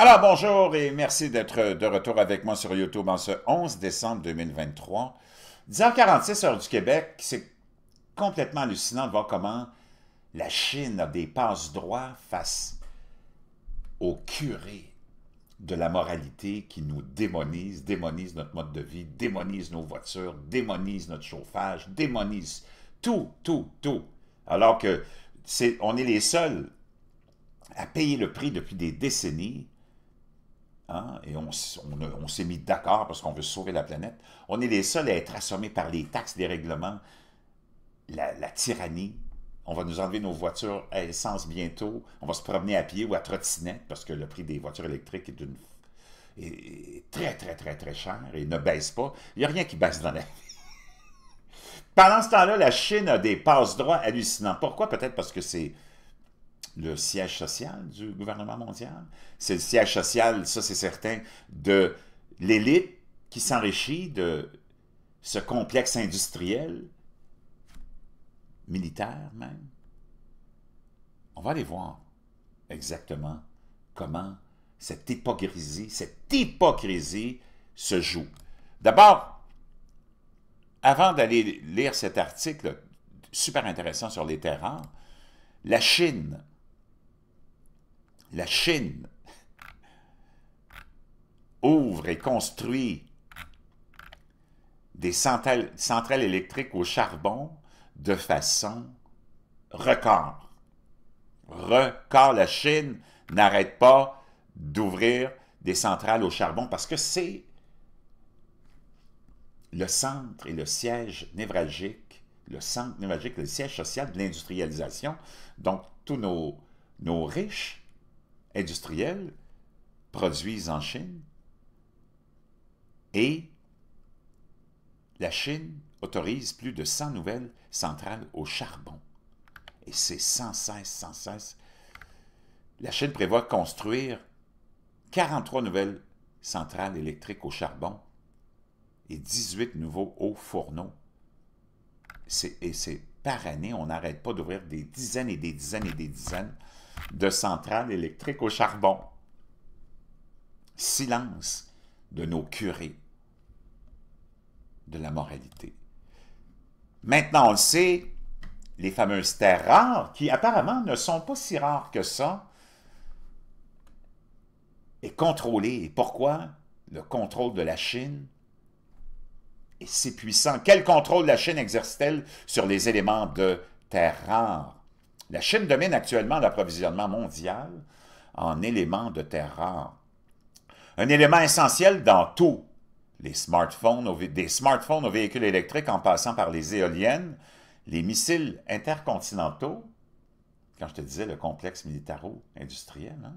Alors bonjour et merci d'être de retour avec moi sur YouTube en ce 11 décembre 2023. 10h46 heure du Québec, c'est complètement hallucinant de voir comment la Chine a des passes droits face au curé de la moralité qui nous démonise, démonise notre mode de vie, démonise nos voitures, démonise notre chauffage, démonise tout, tout, tout. Alors que c'est, on est les seuls à payer le prix depuis des décennies Hein, et on, s'est mis d'accord parce qu'on veut sauver la planète. On est les seuls à être assommés par les taxes, les règlements, la, tyrannie. On va nous enlever nos voitures à essence bientôt. On va se promener à pied ou à trottinette parce que le prix des voitures électriques est, très, très, très, très cher et ne baisse pas. Il n'y a rien qui baisse dans la vie. Pendant ce temps-là, la Chine a des passe-droits hallucinants. Pourquoi? Peut-être parce que c'est le siège social du gouvernement mondial. C'est le siège social, ça c'est certain, de l'élite qui s'enrichit de ce complexe industriel, militaire même. On va aller voir exactement comment cette hypocrisie, cette hypocrisie se joue. D'abord, avant d'aller lire cet article super intéressant sur les terres la Chine la Chine ouvre et construit des centrales, électriques au charbon de façon record. Record, la Chine n'arrête pas d'ouvrir des centrales au charbon parce que c'est le centre et le siège névralgique, le centre névralgique, le siège social de l'industrialisation. Donc, tous nos riches industriels produisent en Chine et la Chine autorise plus de 100 nouvelles centrales au charbon. Et c'est sans cesse, sans cesse. La Chine prévoit construire 43 nouvelles centrales électriques au charbon et 18 nouveaux hauts fourneaux. Et c'est par année, on n'arrête pas d'ouvrir des dizaines et des dizaines et des dizaines de centrales électriques au charbon. Silence de nos curés de la moralité. Maintenant, on sait, les fameuses terres rares, qui apparemment ne sont pas si rares que ça, est contrôlée. Et pourquoi le contrôle de la Chine est si puissant? Quel contrôle la Chine exerce-t-elle sur les éléments de terres rares? La Chine domine actuellement l'approvisionnement mondial en éléments de terre rare. Un élément essentiel dans tout, les smartphones, des smartphones aux véhicules électriques en passant par les éoliennes, les missiles intercontinentaux, quand je te disais le complexe militaro-industriel, hein,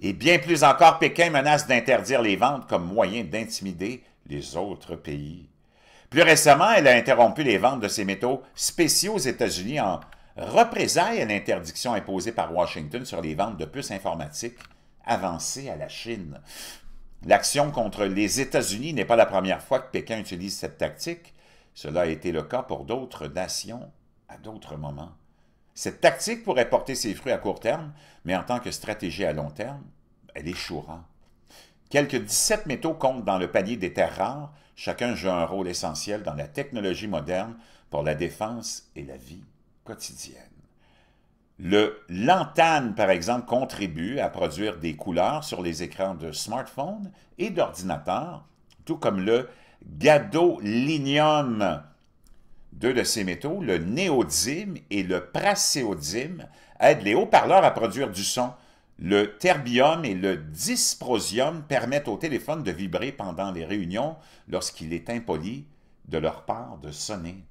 et bien plus encore, Pékin menace d'interdire les ventes comme moyen d'intimider les autres pays. Plus récemment, elle a interrompu les ventes de ces métaux spéciaux aux États-Unis en représailles à l'interdiction imposée par Washington sur les ventes de puces informatiques avancées à la Chine. L'action contre les États-Unis n'est pas la première fois que Pékin utilise cette tactique. Cela a été le cas pour d'autres nations à d'autres moments. Cette tactique pourrait porter ses fruits à court terme, mais en tant que stratégie à long terme, elle échouera. Quelques 17 métaux comptent dans le panier des terres rares. Chacun joue un rôle essentiel dans la technologie moderne pour la défense et la vie quotidienne. Le lantane, par exemple, contribue à produire des couleurs sur les écrans de smartphones et d'ordinateurs, tout comme le gadolinium. Deux de ces métaux, le néodyme et le praseodyme, aident les haut-parleurs à produire du son. Le terbium et le dysprosium permettent au téléphone de vibrer pendant les réunions lorsqu'il est impoli de leur part de sonner.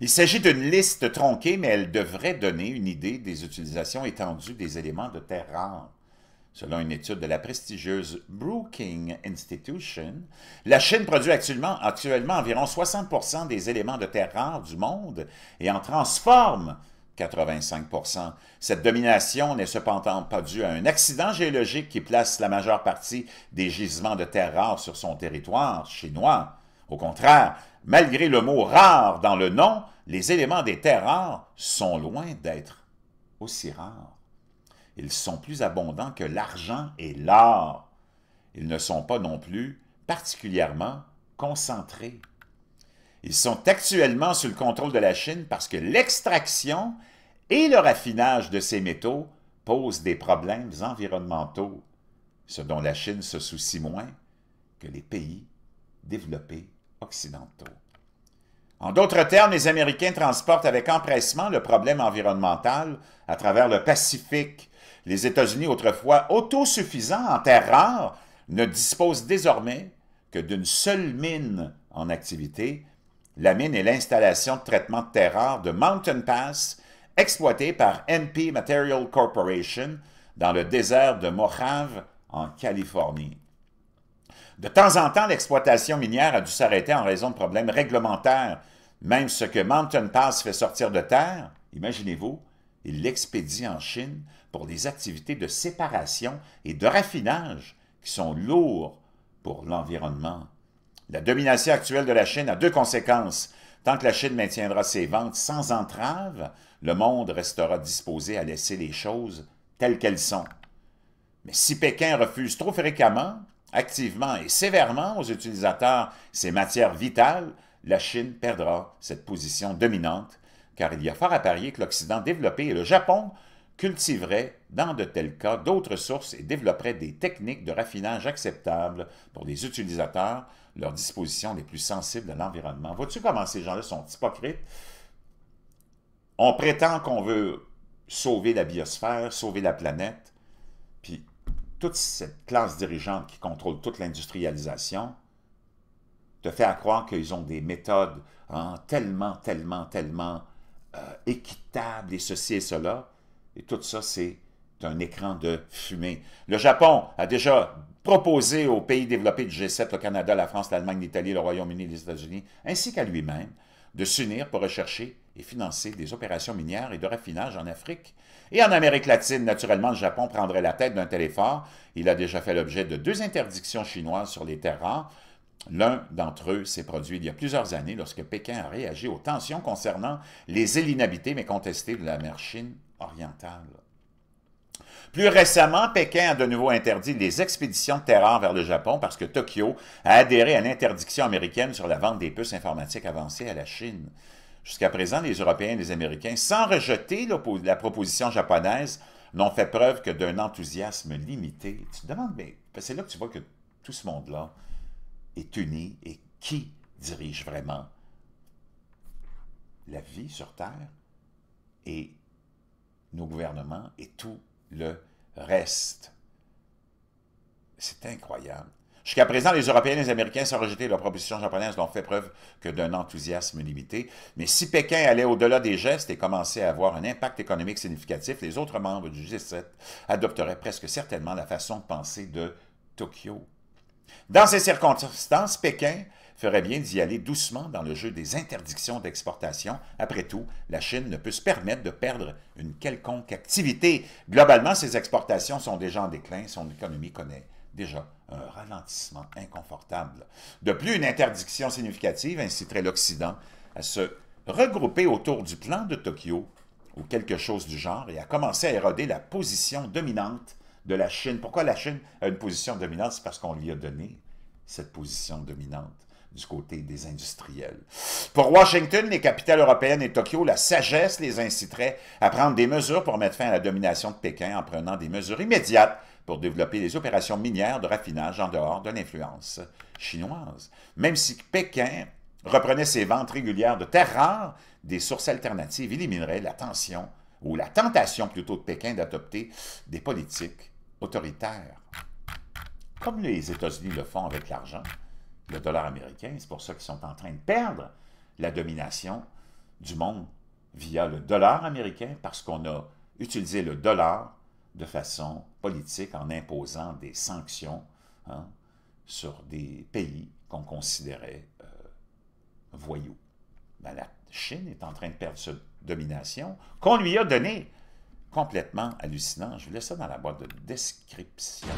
Il s'agit d'une liste tronquée, mais elle devrait donner une idée des utilisations étendues des éléments de terre rare. Selon une étude de la prestigieuse Brookings Institution, la Chine produit actuellement, environ 60 des éléments de terre rare du monde et en transforme 85 Cette domination n'est cependant pas due à un accident géologique qui place la majeure partie des gisements de terre rare sur son territoire chinois. Au contraire, malgré le mot rare dans le nom, les éléments des terres rares sont loin d'être aussi rares. Ils sont plus abondants que l'argent et l'or. Ils ne sont pas non plus particulièrement concentrés. Ils sont actuellement sous le contrôle de la Chine parce que l'extraction et le raffinage de ces métaux posent des problèmes environnementaux, ce dont la Chine se soucie moins que les pays développés occidentaux. En d'autres termes, les Américains transportent avec empressement le problème environnemental à travers le Pacifique. Les États-Unis, autrefois autosuffisants en terres rares, ne disposent désormais que d'une seule mine en activité. La mine est l'installation de traitement de terres rares de Mountain Pass, exploitée par MP Material Corporation dans le désert de Mojave, en Californie. De temps en temps, l'exploitation minière a dû s'arrêter en raison de problèmes réglementaires. Même ce que Mountain Pass fait sortir de terre, imaginez-vous, il l'expédie en Chine pour des activités de séparation et de raffinage qui sont lourds pour l'environnement. La domination actuelle de la Chine a deux conséquences. Tant que la Chine maintiendra ses ventes sans entrave, le monde restera disposé à laisser les choses telles qu'elles sont. Mais si Pékin refuse trop fréquemment activement et sévèrement aux utilisateurs ces matières vitales, la Chine perdra cette position dominante, car il y a fort à parier que l'Occident développé et le Japon cultiveraient, dans de tels cas, d'autres sources et développeraient des techniques de raffinage acceptables pour les utilisateurs, leurs dispositions les plus sensibles à l'environnement. Vois-tu comment ces gens-là sont hypocrites? On prétend qu'on veut sauver la biosphère, sauver la planète, toute cette classe dirigeante qui contrôle toute l'industrialisation te fait croire qu'ils ont des méthodes hein, tellement, tellement, tellement euh, équitables et ceci et cela. Et tout ça, c'est un écran de fumée. Le Japon a déjà proposé aux pays développés du G7, le Canada, la France, l'Allemagne, l'Italie, le Royaume-Uni, les États-Unis, ainsi qu'à lui-même, de s'unir pour rechercher et financer des opérations minières et de raffinage en Afrique. Et en Amérique latine, naturellement, le Japon prendrait la tête d'un tel effort. Il a déjà fait l'objet de deux interdictions chinoises sur les terres rares. L'un d'entre eux s'est produit il y a plusieurs années lorsque Pékin a réagi aux tensions concernant les îles inhabitées mais contestées de la mer Chine orientale. Plus récemment, Pékin a de nouveau interdit les expéditions de rares vers le Japon parce que Tokyo a adhéré à l'interdiction américaine sur la vente des puces informatiques avancées à la Chine. Jusqu'à présent, les Européens et les Américains, sans rejeter la proposition japonaise, n'ont fait preuve que d'un enthousiasme limité. Tu te demandes, mais c'est là que tu vois que tout ce monde-là est uni et qui dirige vraiment la vie sur Terre et nos gouvernements et tout le reste. C'est incroyable. Jusqu'à présent, les Européens et les Américains sans rejeter la proposition japonaise' n'ont fait preuve que d'un enthousiasme limité. Mais si Pékin allait au-delà des gestes et commençait à avoir un impact économique significatif, les autres membres du G7 adopteraient presque certainement la façon de penser de Tokyo. Dans ces circonstances, Pékin ferait bien d'y aller doucement dans le jeu des interdictions d'exportation. Après tout, la Chine ne peut se permettre de perdre une quelconque activité. Globalement, ses exportations sont déjà en déclin, son économie connaît déjà un ralentissement inconfortable. De plus, une interdiction significative inciterait l'Occident à se regrouper autour du plan de Tokyo ou quelque chose du genre et à commencer à éroder la position dominante de la Chine. Pourquoi la Chine a une position dominante? C'est parce qu'on lui a donné cette position dominante du côté des industriels. Pour Washington, les capitales européennes et Tokyo, la sagesse les inciterait à prendre des mesures pour mettre fin à la domination de Pékin en prenant des mesures immédiates pour développer des opérations minières de raffinage en dehors de l'influence chinoise, même si Pékin reprenait ses ventes régulières de terres rares, des sources alternatives élimineraient la tension, ou la tentation plutôt de Pékin d'adopter des politiques autoritaires. Comme les États-Unis le font avec l'argent, le dollar américain, c'est pour ça qu'ils sont en train de perdre la domination du monde via le dollar américain, parce qu'on a utilisé le dollar de façon politique en imposant des sanctions hein, sur des pays qu'on considérait euh, voyous. Ben, la Chine est en train de perdre sa domination qu'on lui a donnée. Complètement hallucinant. Je vous laisse ça dans la boîte de description.